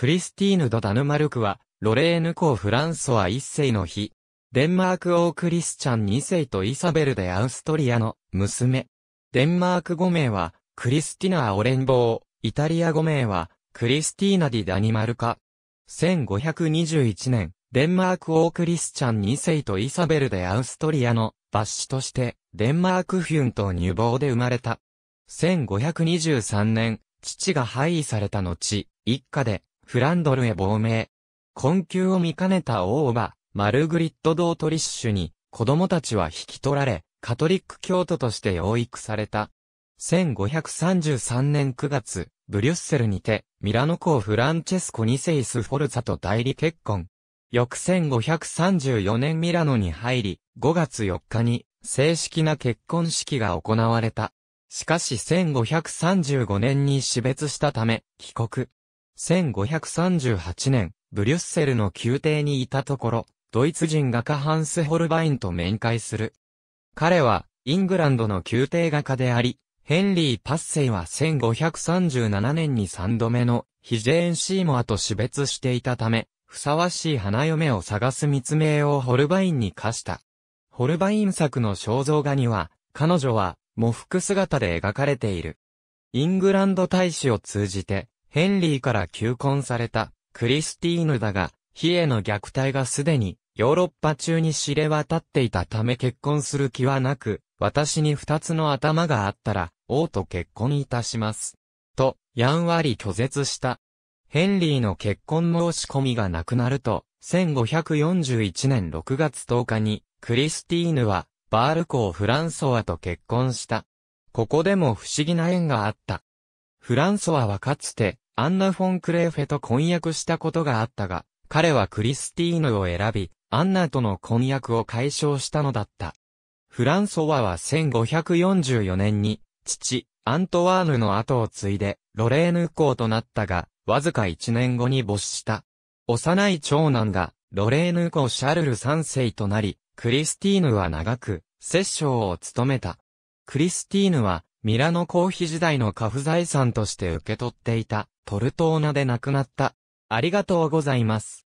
クリスティーヌ・ド・ダヌマルクは、ロレーヌ公フランソワ一世の日、デンマーク王クリスチャン二世とイサベルでアウストリアの娘。デンマーク五名は、クリスティナ・オレンボー、イタリア五名は、クリスティーナ・ディ・ダニマルカ。1521年、デンマーク王クリスチャン2世とイサベルでアウストリアの抜子として、デンマークフュンと乳房で生まれた。1523年、父が廃位された後、一家でフランドルへ亡命。困窮を見かねた王馬。マルグリット・ドートリッシュに、子供たちは引き取られ、カトリック教徒として養育された。1533年9月、ブリュッセルにて、ミラノ公フランチェスコ・ニセイス・フォルザと代理結婚。翌1534年ミラノに入り、5月4日に、正式な結婚式が行われた。しかし1535年に死別したため、帰国。1538年、ブリュッセルの宮廷にいたところ、ドイツ人画家ハンス・ホルバインと面会する。彼は、イングランドの宮廷画家であり、ヘンリー・パッセイは1537年に3度目のヒジェーン・シーモアと死別していたため、ふさわしい花嫁を探す密命をホルバインに課した。ホルバイン作の肖像画には、彼女は、喪服姿で描かれている。イングランド大使を通じて、ヘンリーから求婚されたクリスティーヌだが、ヒエの虐待がすでにヨーロッパ中に知れ渡っていたため結婚する気はなく、私に二つの頭があったら、王と結婚いたします。と、やんわり拒絶した。ヘンリーの結婚申し込みがなくなると、1541年6月10日に、クリスティーヌは、バール公フランソワと結婚した。ここでも不思議な縁があった。フランソワはかつて、アンナ・フォン・クレーフェと婚約したことがあったが、彼はクリスティーヌを選び、アンナとの婚約を解消したのだった。フランソワは1544年に、父、アントワーヌの後を継いで、ロレーヌ公となったが、わずか1年後に没した。幼い長男が、ロレーヌ公シャルル3世となり、クリスティーヌは長く、摂政を務めた。クリスティーヌは、ミラノ公費時代の家父財産として受け取っていた、トルトーナで亡くなった。ありがとうございます。